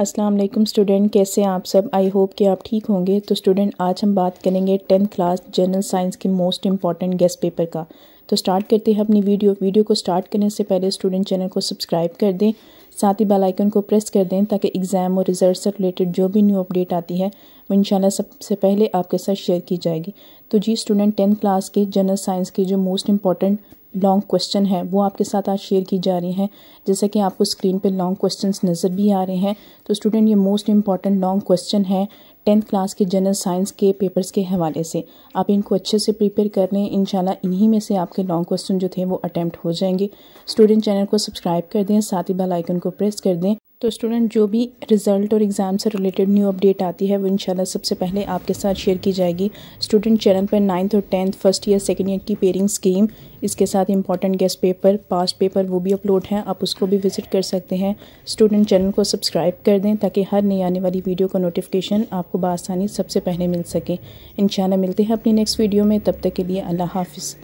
अस्सलाम वालेकुम स्टूडेंट कैसे हैं आप सब आई होप कि आप ठीक होंगे तो स्टूडेंट आज हम बात करेंगे टेंथ क्लास जनरल साइंस के मोस्ट इंपॉर्टेंट गेस्ट पेपर का तो स्टार्ट करते हैं अपनी वीडियो वीडियो को स्टार्ट करने से पहले स्टूडेंट चैनल को सब्सक्राइब कर दें साथ ही बेल आइकन को प्रेस कर दें ताकि एग्ज़ाम और रिजल्ट से रिलेटेड जो भी न्यू अपडेट आती है वो इंशाल्लाह सबसे पहले आपके साथ शेयर की जाएगी तो जी स्टूडेंट टेंथ क्लास के जनरल साइंस के जो मोस्ट इंपॉर्टेंट लॉन्ग क्वेश्चन है वो आपके साथ आज शेयर की जा रही हैं जैसे कि आपको स्क्रीन पे लॉन्ग क्वेश्चंस नज़र भी आ रहे हैं तो स्टूडेंट ये मोस्ट इंपॉर्टेंट लॉन्ग क्वेश्चन है टेंथ क्लास के जनरल साइंस के पेपर्स के हवाले से आप इनको अच्छे से प्रिपेयर कर लें इन इन्हीं में से आपके लॉन्ग क्वेश्चन जो थे वो अटैम्प्ट हो जाएंगे स्टूडेंट चैनल को सब्सक्राइब कर दें साथ ही बेल आइकन को प्रेस कर दें तो स्टूडेंट जो भी रिज़ल्ट और एग्ज़ाम से रिलेटेड न्यू अपडेट आती है वो इंशाल्लाह सबसे पहले आपके साथ शेयर की जाएगी स्टूडेंट चैनल पर नाइन्थ और tenth first year second year की पेरिंग स्कीम इसके साथ important guess paper past paper वो भी अपलोड हैं आप उसको भी विज़िट कर सकते हैं स्टूडेंट चैनल को सब्सक्राइब कर दें ताकि हर नई आने वाली वीडियो का नोटिफिकेशन आपको बसानी सबसे पहले मिल सके इन मिलते हैं अपनी नेक्स्ट वीडियो में तब तक के लिए अल्लाह हाफिज़